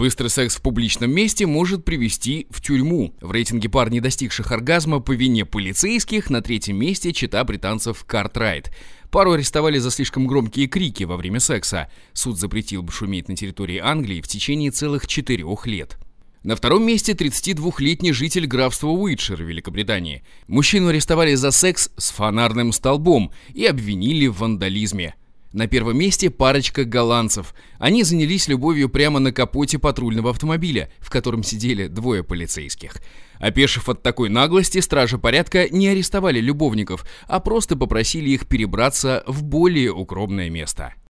Быстрый секс в публичном месте может привести в тюрьму. В рейтинге пар, не достигших оргазма по вине полицейских, на третьем месте чита британцев Картрайт. Пару арестовали за слишком громкие крики во время секса. Суд запретил шуметь на территории Англии в течение целых четырех лет. На втором месте 32-летний житель графства Уитшер, Великобритании. Мужчину арестовали за секс с фонарным столбом и обвинили в вандализме. На первом месте парочка голландцев. Они занялись любовью прямо на капоте патрульного автомобиля, в котором сидели двое полицейских. Опешив от такой наглости, стражи порядка не арестовали любовников, а просто попросили их перебраться в более укромное место.